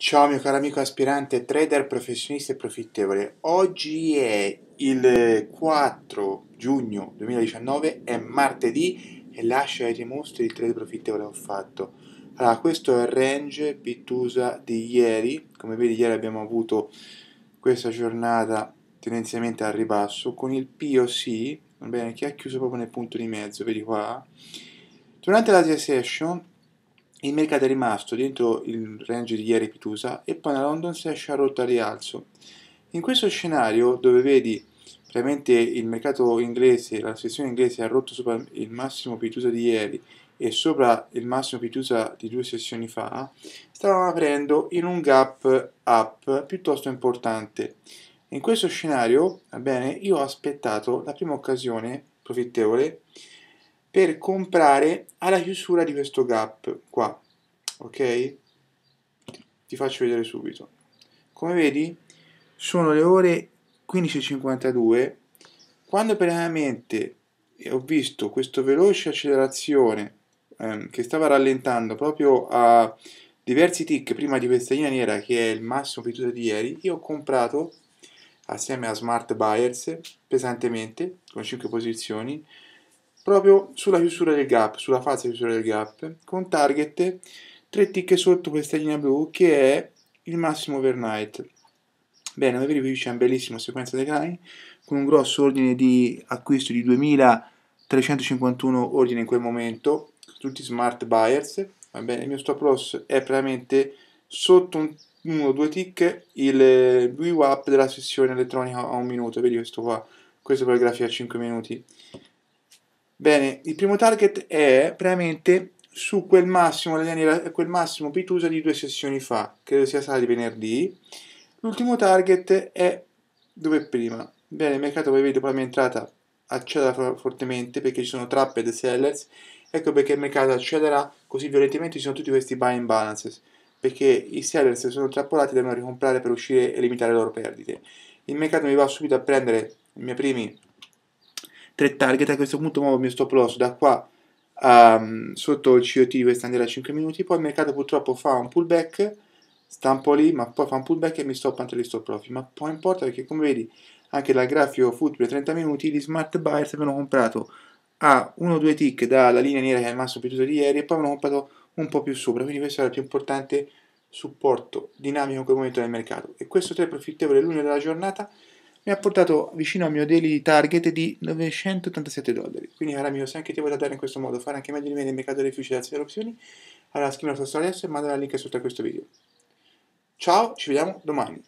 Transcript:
Ciao mio caro amico aspirante trader professionista e profittevole, oggi è il 4 giugno 2019, è martedì e lascia ai mostri il trade profittevole che ho fatto. Allora, questo è il range Pittusa di ieri, come vedi ieri abbiamo avuto questa giornata tendenzialmente al ribasso con il POC, bene, che ha chiuso proprio nel punto di mezzo, vedi qua. Durante la session il mercato è rimasto dentro il range di ieri Pitusa e poi la London si esce a rotta rialzo. In questo scenario dove vedi veramente il mercato inglese, la sessione inglese ha rotto sopra il massimo Pitusa di ieri e sopra il massimo Pitusa di due sessioni fa, stavamo aprendo in un gap up piuttosto importante. In questo scenario, va bene, io ho aspettato la prima occasione profittevole per comprare alla chiusura di questo gap qua ok ti faccio vedere subito come vedi sono le ore 15.52 quando praticamente eh, ho visto questo veloce accelerazione ehm, che stava rallentando proprio a diversi tick prima di questa linea nera che è il massimo venduto di ieri io ho comprato assieme a Smart Buyers pesantemente con 5 posizioni proprio sulla chiusura del gap, sulla fase di chiusura del gap, con target 3 tick sotto questa linea blu che è il massimo overnight. Bene, come vedete qui c'è una bellissima sequenza decline con un grosso ordine di acquisto di 2351 ordini in quel momento, tutti smart buyers. Va bene, il mio stop loss è praticamente sotto un, uno o due tick il eh, VWAP della sessione elettronica a un minuto, vedi questo qua, questo per la grafica a 5 minuti. Bene, il primo target è premente su quel massimo, quel massimo Pitusa di due sessioni fa, credo sia stata di venerdì. L'ultimo target è dove prima. Bene, il mercato poi dopo la mia entrata accelera fortemente perché ci sono trappe sellers. Ecco perché il mercato accelererà così violentemente, ci sono tutti questi buy imbalances perché i sellers sono trappolati e devono ricomprare per uscire e limitare le loro perdite. Il mercato mi va subito a prendere i miei primi 3 target a questo punto muovo il mio stop loss da qua a, ehm, sotto il COT di questa andare a 5 minuti poi il mercato purtroppo fa un pullback sta un po' lì ma poi fa un pullback e mi stoppa anche gli stop profit ma poi importa perché come vedi anche dal grafico football 30 minuti gli smart buyers avevano comprato a 1-2 tick dalla linea nera che è il massimo più di ieri e poi avevano comprato un po' più sopra quindi questo era il più importante supporto dinamico in quel momento del mercato e questo 3 è profittevole l'unico della giornata mi ha portato vicino al mio daily target di 987 dollari. Quindi caro amico, se anche ti vuoi dare in questo modo, fare anche meglio di me nel mercato delle fuci delle opzioni, allora scrivi la tua storia adesso e manda il link sotto a questo video. Ciao, ci vediamo domani.